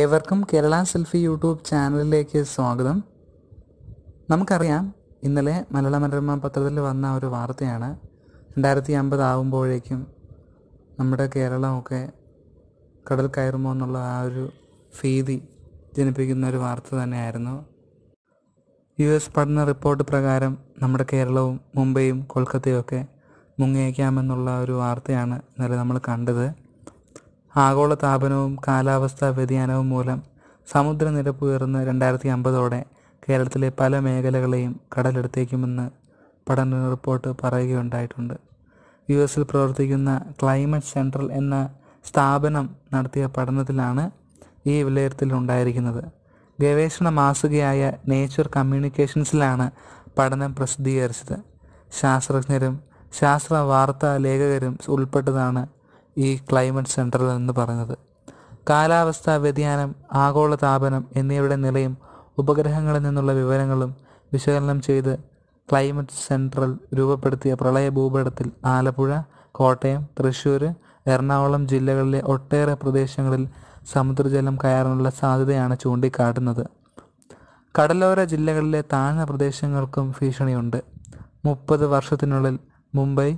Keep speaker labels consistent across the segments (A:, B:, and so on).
A: ഏവർക്കും Kerala selfie YouTube ചാനലിലേക്ക് സ്വാഗതം നമുക്കറിയാം ഇന്നലെ മലയാള മനോരമ പത്രത്തിൽ വന്ന ഒരു വാർത്തയാണ് രണ്ടായിരത്തി അമ്പത് ആകുമ്പോഴേക്കും നമ്മുടെ കേരളമൊക്കെ കടൽ കയറുമോ എന്നുള്ള ആ ഒരു ഭീതി ജനിപ്പിക്കുന്ന ഒരു വാർത്ത തന്നെയായിരുന്നു യു എസ് പഠന റിപ്പോർട്ട് പ്രകാരം നമ്മുടെ കേരളവും മുംബൈയും കൊൽക്കത്തയും ഒക്കെ മുങ്ങിയേക്കാമെന്നുള്ള ഒരു വാർത്തയാണ് ഇന്നലെ നമ്മൾ കണ്ടത് ആഗോളതാപനവും കാലാവസ്ഥാ വ്യതിയാനവും മൂലം സമുദ്രനിരപ്പ് ഉയർന്ന് രണ്ടായിരത്തി അമ്പതോടെ കേരളത്തിലെ പല മേഖലകളെയും കടലെടുത്തേക്കുമെന്ന് പഠന റിപ്പോർട്ട് പറയുകയുണ്ടായിട്ടുണ്ട് യു എസിൽ പ്രവർത്തിക്കുന്ന ക്ലൈമറ്റ് സെൻട്രൽ എന്ന സ്ഥാപനം നടത്തിയ പഠനത്തിലാണ് ഈ വിലയിരുത്തലുണ്ടായിരിക്കുന്നത് ഗവേഷണ മാസികയായ നേച്ചർ കമ്മ്യൂണിക്കേഷൻസിലാണ് പഠനം പ്രസിദ്ധീകരിച്ചത് ശാസ്ത്രജ്ഞരും ശാസ്ത്ര വാർത്താ ലേഖകരും ഉൾപ്പെട്ടതാണ് ഈ ക്ലൈമറ്റ് സെൻട്രൽ എന്ന് പറഞ്ഞത് കാലാവസ്ഥാ വ്യതിയാനം ആഗോള താപനം എന്നിവയുടെ നിലയും ഉപഗ്രഹങ്ങളിൽ നിന്നുള്ള വിവരങ്ങളും വിശകലനം ചെയ്ത് ക്ലൈമറ്റ് സെൻട്രൽ രൂപപ്പെടുത്തിയ പ്രളയ ഭൂപടത്തിൽ ആലപ്പുഴ കോട്ടയം തൃശ്ശൂർ എറണാകുളം ജില്ലകളിലെ ഒട്ടേറെ പ്രദേശങ്ങളിൽ സമുദ്രജലം കയറാനുള്ള സാധ്യതയാണ് ചൂണ്ടിക്കാട്ടുന്നത് കടലോര ജില്ലകളിലെ താഴ്ന്ന പ്രദേശങ്ങൾക്കും ഭീഷണിയുണ്ട് മുപ്പത് വർഷത്തിനുള്ളിൽ മുംബൈ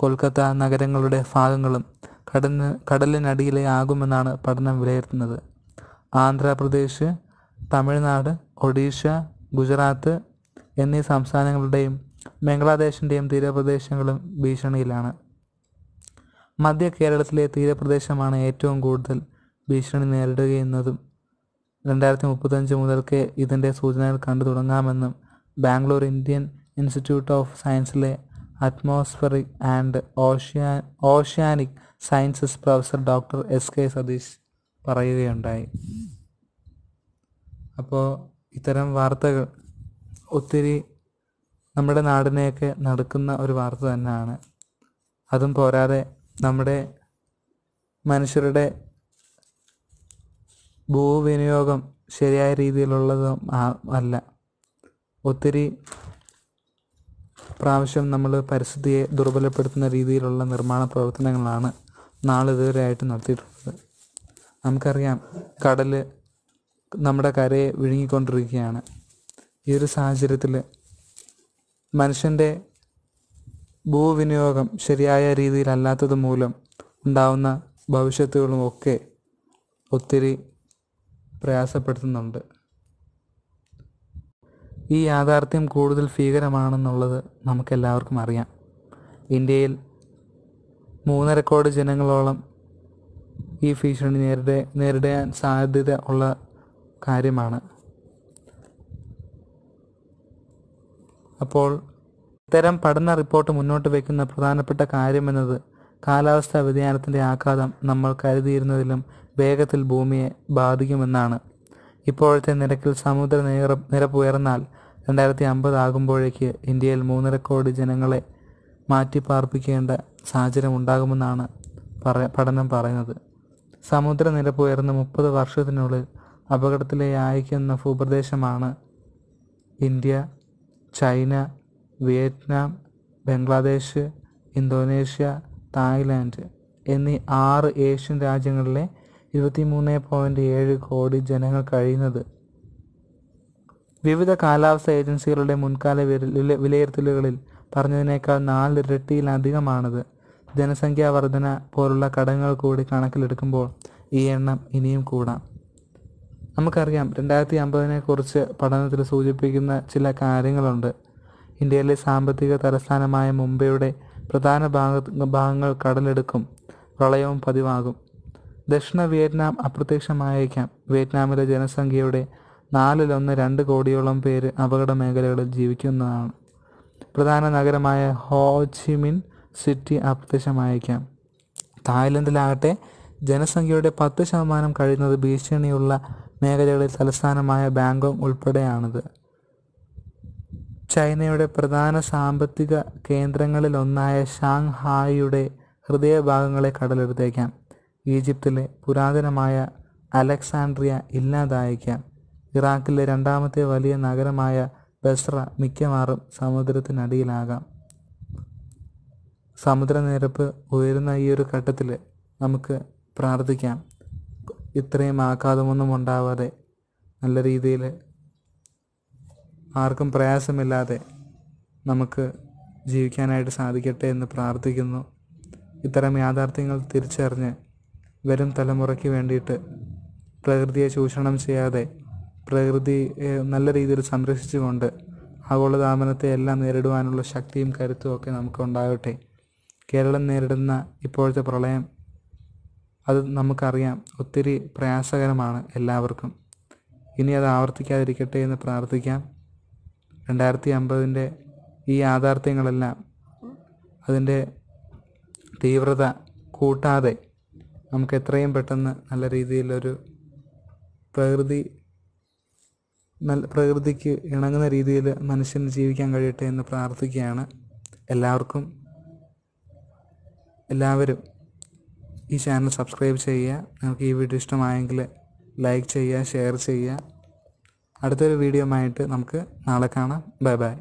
A: കൊൽക്കത്ത നഗരങ്ങളുടെ ഭാഗങ്ങളും കടന്ന് കടലിനടിയിലെ ആകുമെന്നാണ് പഠനം വിലയിരുത്തുന്നത് ആന്ധ്രാപ്രദേശ് തമിഴ്നാട് ഒഡീഷ ഗുജറാത്ത് എന്നീ സംസ്ഥാനങ്ങളുടെയും ബംഗ്ലാദേശിൻ്റെയും തീരപ്രദേശങ്ങളും ഭീഷണിയിലാണ് മധ്യ കേരളത്തിലെ തീരപ്രദേശമാണ് ഏറ്റവും കൂടുതൽ ഭീഷണി നേരിടുകയെന്നതും രണ്ടായിരത്തി മുപ്പത്തഞ്ച് മുതൽക്കേ ഇതിൻ്റെ സൂചനകൾ കണ്ടു തുടങ്ങാമെന്നും ബാംഗ്ലൂർ ഇന്ത്യൻ ഇൻസ്റ്റിറ്റ്യൂട്ട് ഓഫ് സയൻസിലെ അറ്റ്മോസ്ഫറിക് ആൻഡ് ഓഷ്യാ oceanic sciences professor doctor S K Satish പറയുകയുണ്ടായി അപ്പോൾ ഇത്തരം വാർത്തകൾ ഒത്തിരി നമ്മുടെ നാടിനെയൊക്കെ നടക്കുന്ന ഒരു വാർത്ത തന്നെയാണ് അതും പോരാതെ നമ്മുടെ മനുഷ്യരുടെ ഭൂവിനിയോഗം ശരിയായ രീതിയിലുള്ളതും അല്ല ഒത്തിരി പ്രാവശ്യം നമ്മൾ പരിസ്ഥിതിയെ ദുർബലപ്പെടുത്തുന്ന രീതിയിലുള്ള നിർമ്മാണ പ്രവർത്തനങ്ങളാണ് നാളിതുവരെയായിട്ട് നടത്തിയിട്ടുള്ളത് നമുക്കറിയാം കടൽ നമ്മുടെ കരയെ വിഴുങ്ങിക്കൊണ്ടിരിക്കുകയാണ് ഈ ഒരു സാഹചര്യത്തിൽ മനുഷ്യൻ്റെ ഭൂവിനിയോഗം ശരിയായ രീതിയിലല്ലാത്തത് മൂലം ഉണ്ടാവുന്ന ഭവിഷ്യത്തുകളും ഒക്കെ ഒത്തിരി പ്രയാസപ്പെടുത്തുന്നുണ്ട് ഈ യാഥാർത്ഥ്യം കൂടുതൽ ഭീകരമാണെന്നുള്ളത് നമുക്കെല്ലാവർക്കും അറിയാം ഇന്ത്യയിൽ മൂന്നര കോടി ജനങ്ങളോളം ഈ ഭീഷണി നേരിടെ നേരിടാൻ സാധ്യത ഉള്ള കാര്യമാണ് അപ്പോൾ ഇത്തരം പഠന റിപ്പോർട്ട് മുന്നോട്ട് വയ്ക്കുന്ന പ്രധാനപ്പെട്ട കാര്യമെന്നത് കാലാവസ്ഥാ വ്യതിയാനത്തിൻ്റെ ആഘാതം നമ്മൾ കരുതിയിരുന്നതിലും വേഗത്തിൽ ഭൂമിയെ ബാധിക്കുമെന്നാണ് ഇപ്പോഴത്തെ നിരക്കിൽ സമുദ്ര നിരപ്പ് ഉയർന്നാൽ രണ്ടായിരത്തി അമ്പത് ആകുമ്പോഴേക്ക് ഇന്ത്യയിൽ മൂന്നര കോടി ജനങ്ങളെ മാറ്റിപ്പാർപ്പിക്കേണ്ട ഉണ്ടാകുമെന്നാണ് പറ പഠനം പറയുന്നത് സമുദ്രനിരപ്പ് ഉയർന്ന് മുപ്പത് വർഷത്തിനുള്ളിൽ അപകടത്തിലെ അയക്കുന്ന ഭൂപ്രദേശമാണ് India China Vietnam Bangladesh Indonesia Thailand എന്നീ ആറ് ഏഷ്യൻ രാജ്യങ്ങളിലെ മൂന്ന് പോയിൻറ്റ് ഏഴ് കോടി ജനങ്ങൾ കഴിയുന്നത് വിവിധ കാലാവസ്ഥാ ഏജൻസികളുടെ മുൻകാല വിലയിരുത്തലുകളിൽ പറഞ്ഞതിനേക്കാൾ നാലിരട്ടിയിലധികമാണത് ജനസംഖ്യാ വർധന പോലുള്ള ഘടകങ്ങൾ കൂടി കണക്കിലെടുക്കുമ്പോൾ ഈ എണ്ണം ഇനിയും കൂടാം. നമുക്കറിയാം അമ്പതിനെക്കുറിച്ച് പഠനത്തിൽ സൂചിപ്പിക്കുന്ന ചില കാര്യങ്ങളുണ്ട്. ഇന്ത്യയിലെ സാമ്പത്തിക തലസ്ഥാനമായ മുംബൈയുടെ പ്രധാന ഭാഗങ്ങൾ കടലെടുക്കും പ്രളയവും പതിവാകും. ദക്ഷിണ വിയറ്റ്നാം അപ്രത്യക്ഷമായേക്കാം. വിയറ്റ്നാമിലെ ജനസംഖ്യയുടെ നാലിലൊന്ന് രണ്ട് കോടിയോളം പേര് അപകട മേഖലകളിൽ ജീവിക്കുന്നതാണ് പ്രധാന നഗരമായ ഹോചിമിൻ സിറ്റി അപ്രത്യക്ഷമായേക്കാം തായ്ലൻഡിലാകട്ടെ ജനസംഖ്യയുടെ പത്ത് ശതമാനം കഴിയുന്നത് ഭീഷണിയുള്ള മേഖലകളിൽ തലസ്ഥാനമായ ബാങ്കോങ് ഉൾപ്പെടെയാണിത് ചൈനയുടെ പ്രധാന സാമ്പത്തിക കേന്ദ്രങ്ങളിലൊന്നായ ഷാങ്ഹായിയുടെ ഹൃദയഭാഗങ്ങളെ കടലെടുത്തേക്കാം ഈജിപ്തിലെ പുരാതനമായ അലക്സാൻഡ്രിയ ഇല്ലാതായേക്കാം ഇറാഖിലെ രണ്ടാമത്തെ വലിയ നഗരമായ ബസ്ര മിക്കവാറും സമുദ്രത്തിനടിയിലാകാം സമുദ്രനിരപ്പ് ഉയരുന്ന ഈ ഒരു ഘട്ടത്തിൽ നമുക്ക് പ്രാർത്ഥിക്കാം ഇത്രയും ആഘാതമൊന്നും ഉണ്ടാവാതെ നല്ല രീതിയിൽ ആർക്കും പ്രയാസമില്ലാതെ നമുക്ക് ജീവിക്കാനായിട്ട് സാധിക്കട്ടെ എന്ന് പ്രാർത്ഥിക്കുന്നു ഇത്തരം യാഥാർത്ഥ്യങ്ങൾ തിരിച്ചറിഞ്ഞ് വരും തലമുറയ്ക്ക് വേണ്ടിയിട്ട് പ്രകൃതിയെ ചൂഷണം ചെയ്യാതെ പ്രകൃതി നല്ല രീതിയിൽ സംരക്ഷിച്ചുകൊണ്ട് ആഗോളതാപനത്തെ എല്ലാം നേരിടുവാനുള്ള ശക്തിയും കരുത്തും ഒക്കെ നമുക്ക് ഉണ്ടാകട്ടെ കേരളം നേരിടുന്ന ഇപ്പോഴത്തെ പ്രളയം അത് നമുക്കറിയാം ഒത്തിരി പ്രയാസകരമാണ് എല്ലാവർക്കും ഇനി അത് ആവർത്തിക്കാതിരിക്കട്ടെ എന്ന് പ്രാർത്ഥിക്കാം രണ്ടായിരത്തി അമ്പതിൻ്റെ ഈ യാഥാർത്ഥ്യങ്ങളെല്ലാം അതിൻ്റെ തീവ്രത കൂട്ടാതെ നമുക്ക് എത്രയും പെട്ടെന്ന് നല്ല രീതിയിലൊരു പ്രകൃതി നല്ല പ്രകൃതിക്ക് ഇണങ്ങുന്ന രീതിയിൽ മനുഷ്യന് ജീവിക്കാൻ കഴിയട്ടെ എന്ന് പ്രാർത്ഥിക്കുകയാണ് എല്ലാവർക്കും എല്ലാവരും ഈ ചാനൽ സബ്സ്ക്രൈബ് ചെയ്യുക നിങ്ങൾക്ക് ഈ വീഡിയോ ഇഷ്ടമായെങ്കിൽ ലൈക്ക് ചെയ്യുക ഷെയർ ചെയ്യുക അടുത്തൊരു വീഡിയോ ആയിട്ട് നമുക്ക് നാളെ കാണാം ബൈ ബൈ